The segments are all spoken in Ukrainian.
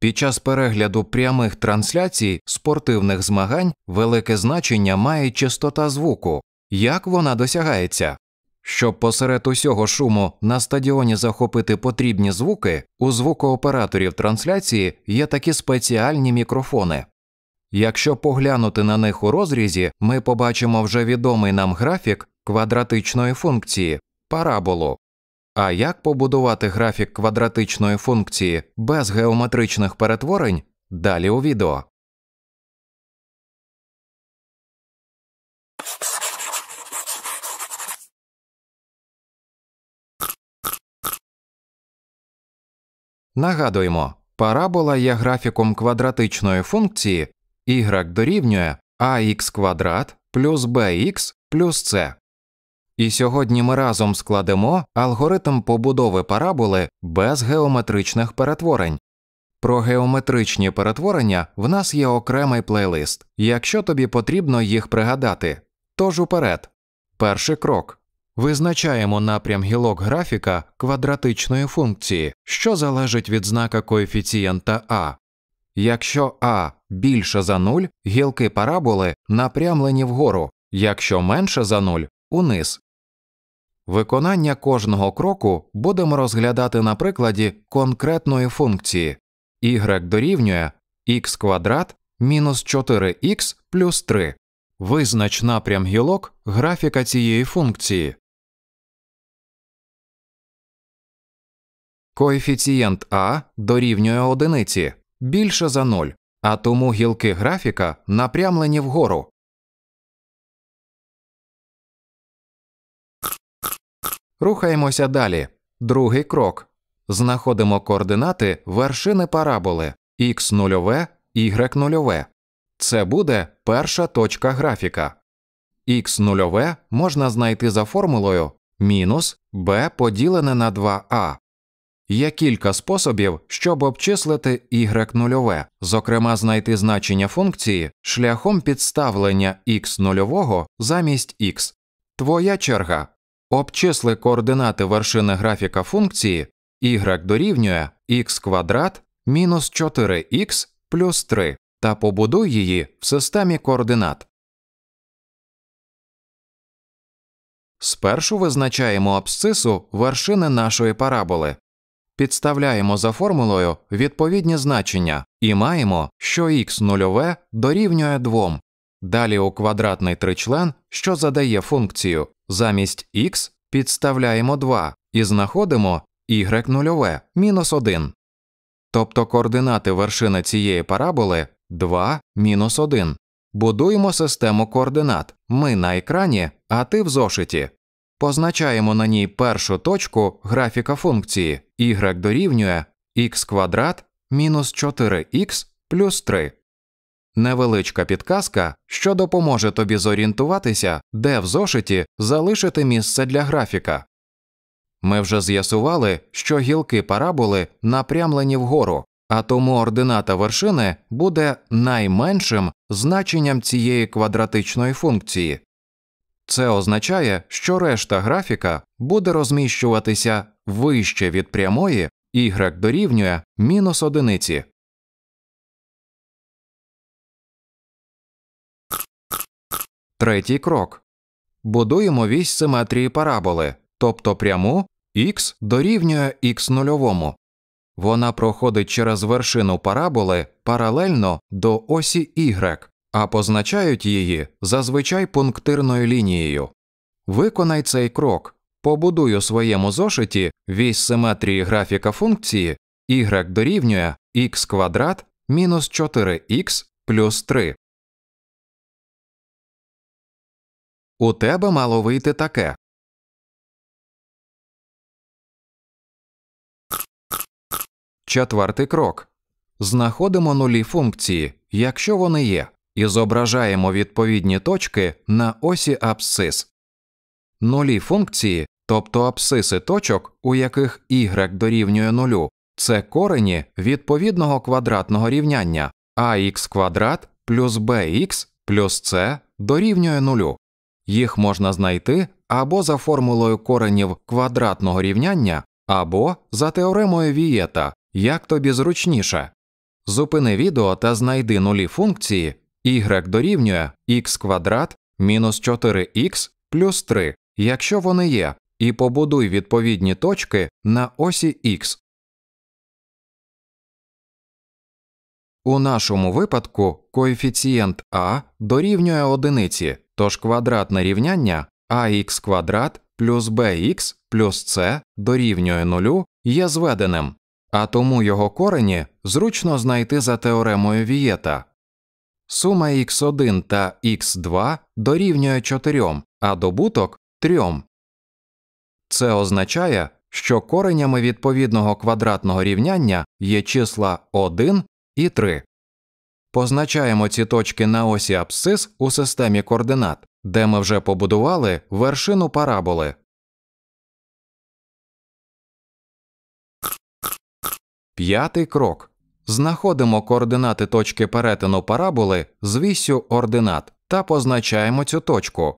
Під час перегляду прямих трансляцій спортивних змагань велике значення має частота звуку, як вона досягається. Щоб посеред усього шуму на стадіоні захопити потрібні звуки, у звукооператорів трансляції є такі спеціальні мікрофони. Якщо поглянути на них у розрізі, ми побачимо вже відомий нам графік квадратичної функції параболу. А як побудувати графік квадратичної функції без геометричних перетворень далі у відео. Нагадуємо, парабола є графіком квадратичної функції y дорівнює ax квадрат плюс bx плюс c. І сьогодні ми разом складемо алгоритм побудови параболи без геометричних перетворень. Про геометричні перетворення в нас є окремий плейлист, якщо тобі потрібно їх пригадати. Тож уперед. Перший крок. Визначаємо напрям гілок графіка квадратичної функції, що залежить від знака коефіцієнта А. Якщо А більше за 0, гілки параболи напрямлені вгору, якщо менше за 0 – униз. Виконання кожного кроку будемо розглядати на прикладі конкретної функції y дорівнює x квадрат мінус 4х плюс 3. Визнач напрям гілок графіка цієї функції. Коефіцієнт А дорівнює одиниці більше за 0, а тому гілки графіка напрямлені вгору. Рухаємося далі. Другий крок. Знаходимо координати вершини параболи x 0 y 0 Це буде перша точка графіка. x 0 можна знайти за формулою мінус b поділене на 2a. Є кілька способів, щоб обчислити y 0 зокрема, знайти значення функції шляхом підставлення x 0 замість x. Твоя черга. Обчисли координати вершини графіка функції y дорівнює x квадрат мінус 4х плюс 3 та побудуй її в системі координат. Спершу визначаємо абсцису вершини нашої параболи, підставляємо за формулою відповідні значення і маємо, що х нульове дорівнює 2. Далі у квадратний тричлен, що задає функцію, замість x підставляємо 2 і знаходимо y нульове мінус 1. Тобто координати вершини цієї параболи 2 мінус 1. Будуємо систему координат ми на екрані, а ти в зошиті. Позначаємо на ній першу точку графіка функції y дорівнює x квадрат мінус 4х плюс 3. Невеличка підказка, що допоможе тобі зорієнтуватися, де в зошиті залишити місце для графіка. Ми вже з'ясували, що гілки параболи напрямлені вгору, а тому ордината вершини буде найменшим значенням цієї квадратичної функції. Це означає, що решта графіка буде розміщуватися вище від прямої y дорівнює мінус одиниці. Третій крок. Будуємо вісь симетрії параболи, тобто пряму х дорівнює x нульовому. Вона проходить через вершину параболи паралельно до осі y, а позначають її зазвичай пунктирною лінією. Виконай цей крок. Побудуй у своєму зошиті вісь симетрії графіка функції y дорівнює x квадрат мінус 4 x плюс 3. У тебе мало вийти таке. Четвертий крок. Знаходимо нулі функції, якщо вони є, і зображаємо відповідні точки на осі абсцис. Нулі функції, тобто абсциси точок, у яких y дорівнює нулю, це корені відповідного квадратного рівняння ax квадрат плюс bx плюс c дорівнює нулю. Їх можна знайти або за формулою коренів квадратного рівняння, або за теоремою вієта, як тобі зручніше. Зупини відео та знайди нулі функції y дорівнює x квадрат мінус 4х плюс 3, якщо вони є, і побудуй відповідні точки на осі x. У нашому випадку коефіцієнт А дорівнює одиниці. Тож квадратне рівняння ax квадрат плюс bx плюс c дорівнює нулю є зведеним, а тому його корені зручно знайти за теоремою Вієта. Сума x1 та x2 дорівнює 4, а добуток 3. Це означає, що коренями відповідного квадратного рівняння є числа 1 і 3 позначаємо ці точки на осі абсцис у системі координат, де ми вже побудували вершину параболи. П'ятий крок. Знаходимо координати точки перетину параболи з вісю ординат та позначаємо цю точку.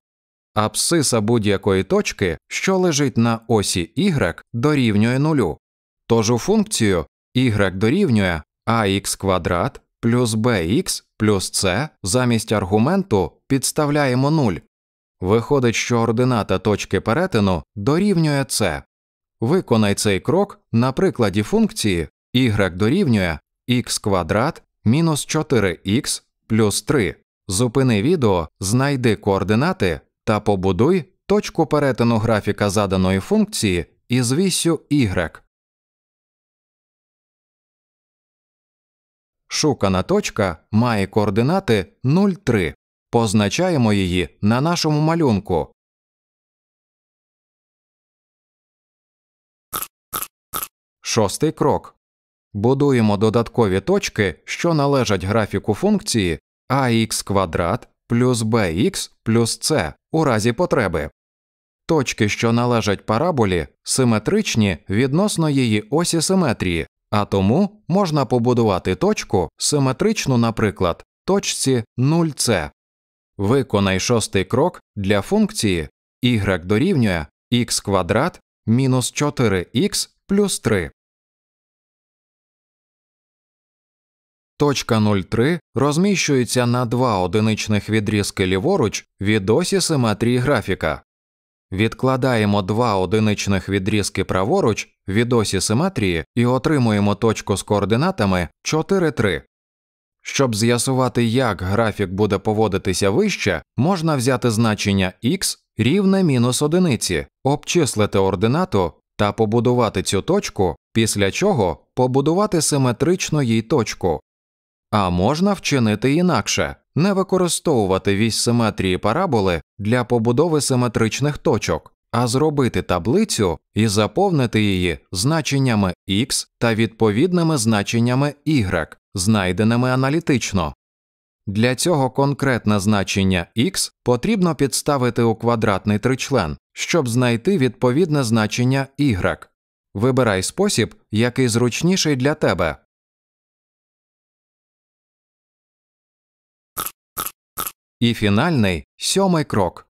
Абсиса будь-якої точки, що лежить на осі y, дорівнює нулю. Тож у функцію y дорівнює ax квадрат плюс bx плюс c замість аргументу підставляємо 0. Виходить, що ордината точки перетину дорівнює c. Виконай цей крок на прикладі функції y дорівнює x квадрат мінус 4 x плюс 3. Зупини відео, знайди координати та побудуй точку перетину графіка заданої функції із вісю y. Шукана точка має координати 0,3. Позначаємо її на нашому малюнку. Шостий крок. Будуємо додаткові точки, що належать графіку функції ax квадрат плюс bx плюс c у разі потреби. Точки, що належать параболі, симетричні відносно її осі симетрії а тому можна побудувати точку симетричну, наприклад, точці 0c. Виконай шостий крок для функції y дорівнює x квадрат мінус 4х плюс 3. Точка 03 розміщується на два одиничних відрізки ліворуч від осі симетрії графіка. Відкладаємо два одиничних відрізки праворуч від осі симетрії і отримуємо точку з координатами 4, 3. Щоб з'ясувати, як графік буде поводитися вище, можна взяти значення x рівне мінус одиниці, обчислити ординату та побудувати цю точку, після чого побудувати симетричну їй точку. А можна вчинити інакше не використовувати вісь симетрії параболи для побудови симетричних точок, а зробити таблицю і заповнити її значеннями x та відповідними значеннями y, знайденими аналітично. Для цього конкретне значення x потрібно підставити у квадратний тричлен, щоб знайти відповідне значення y. Вибирай спосіб, який зручніший для тебе. І фінальний сьомий крок.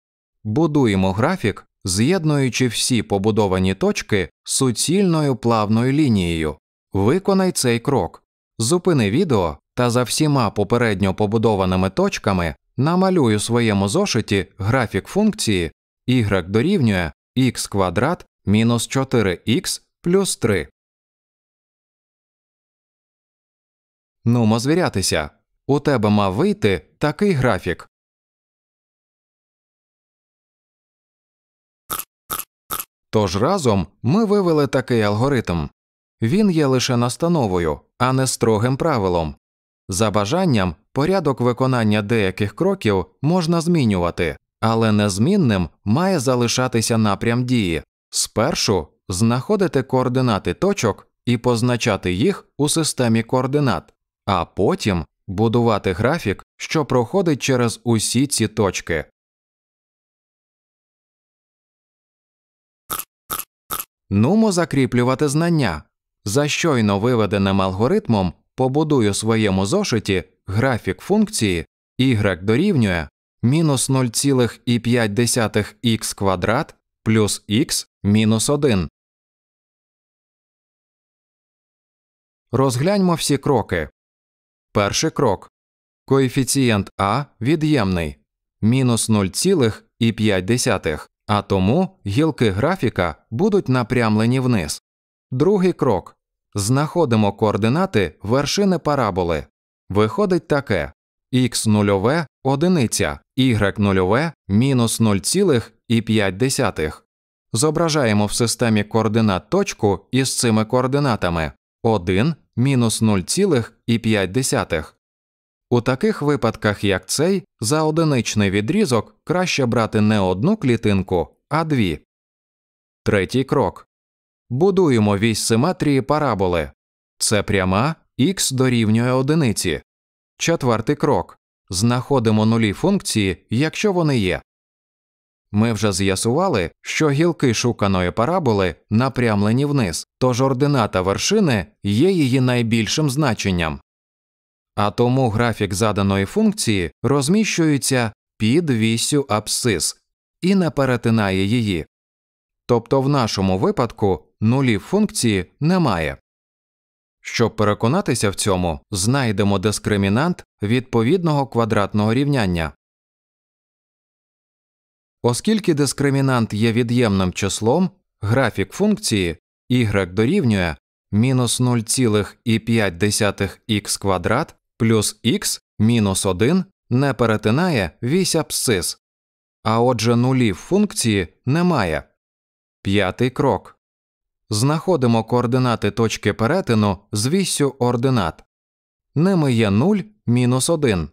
Будуємо графік з'єднуючи всі побудовані точки суцільною плавною лінією. Виконай цей крок. Зупини відео та за всіма попередньо побудованими точками намалюй у своєму зошиті графік функції y дорівнює x квадрат мінус 4х плюс 3. Нумо звірятися. У тебе мав вийти такий графік. Тож разом ми вивели такий алгоритм він є лише настановою, а не строгим правилом. За бажанням, порядок виконання деяких кроків можна змінювати, але незмінним має залишатися напрям дії спершу знаходити координати точок і позначати їх у системі координат, а потім будувати графік, що проходить через усі ці точки. Нумо закріплювати знання. За щойно виведеним алгоритмом побудую в своєму зошиті графік функції y дорівнює мінус 0,5х квадрат плюс х мінус 1. Розгляньмо всі кроки. Перший крок. Коефіцієнт А від'ємний мінус 0,5. А тому гілки графіка будуть напрямлені вниз. Другий крок знаходимо координати вершини параболи. Виходить таке х 0 одиниця, y 0 мінус 0,5. Зображаємо в системі координат точку із цими координатами 1 мінус 0,5. У таких випадках, як цей, за одиничний відрізок краще брати не одну клітинку, а дві. Третій крок. Будуємо вісь симетрії параболи. Це пряма х дорівнює одиниці. Четвертий крок. Знаходимо нулі функції, якщо вони є. Ми вже з'ясували, що гілки шуканої параболи напрямлені вниз, тож ордината вершини є її найбільшим значенням а тому графік заданої функції розміщується під вісю абсцис і не перетинає її. Тобто в нашому випадку нулів функції немає. Щоб переконатися в цьому, знайдемо дискримінант відповідного квадратного рівняння. Оскільки дискримінант є від'ємним числом, графік функції y дорівнює мінус 0,5х квадрат плюс х мінус 1 не перетинає вісь абсцис, а отже нулів функції немає. П'ятий крок. Знаходимо координати точки перетину з віссю ординат. Ними є 0 мінус 1.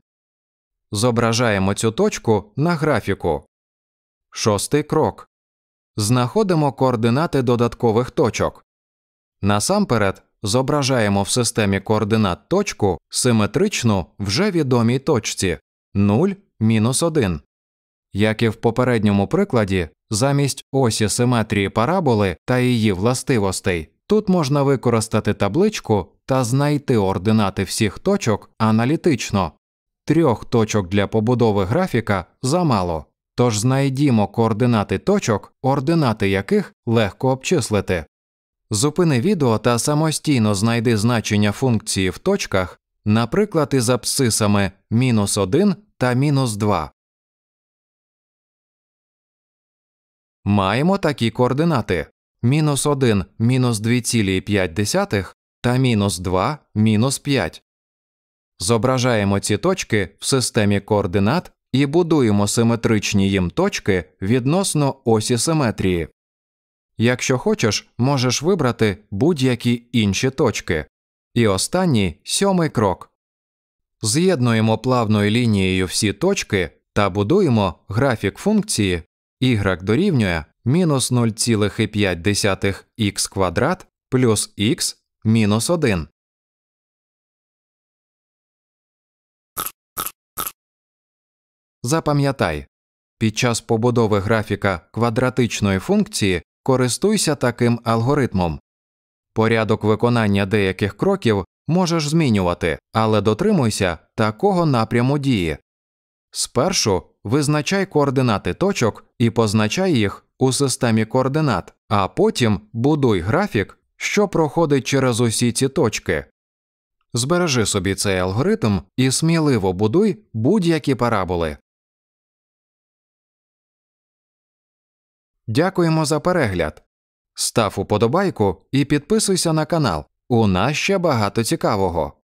Зображаємо цю точку на графіку. Шостий крок. Знаходимо координати додаткових точок. Насамперед зображаємо в системі координат точку симетричну вже відомій точці 0, мінус 1. Як і в попередньому прикладі, замість осі симетрії параболи та її властивостей тут можна використати табличку та знайти ординати всіх точок аналітично. Трьох точок для побудови графіка замало, тож знайдімо координати точок, ординати яких легко обчислити. Зупини відео та самостійно знайди значення функції в точках, наприклад, із абсцисами мінус 1 та мінус 2. Маємо такі координати мінус 1 мінус 2,5 та мінус 2 мінус 5. Зображаємо ці точки в системі координат і будуємо симетричні їм точки відносно осі симетрії. Якщо хочеш, можеш вибрати будь-які інші точки. І останній сьомий крок. З'єднуємо плавною лінією всі точки та будуємо графік функції y дорівнює мінус 0,5х квадрат плюс x мінус 1. Запам'ятай, під час побудови графіка квадратичної функції Користуйся таким алгоритмом. Порядок виконання деяких кроків можеш змінювати, але дотримуйся такого напряму дії. Спершу визначай координати точок і позначай їх у системі координат, а потім будуй графік, що проходить через усі ці точки. Збережи собі цей алгоритм і сміливо будуй будь-які параболи. Дякуємо за перегляд. Став уподобайку і підписуйся на канал. У нас ще багато цікавого.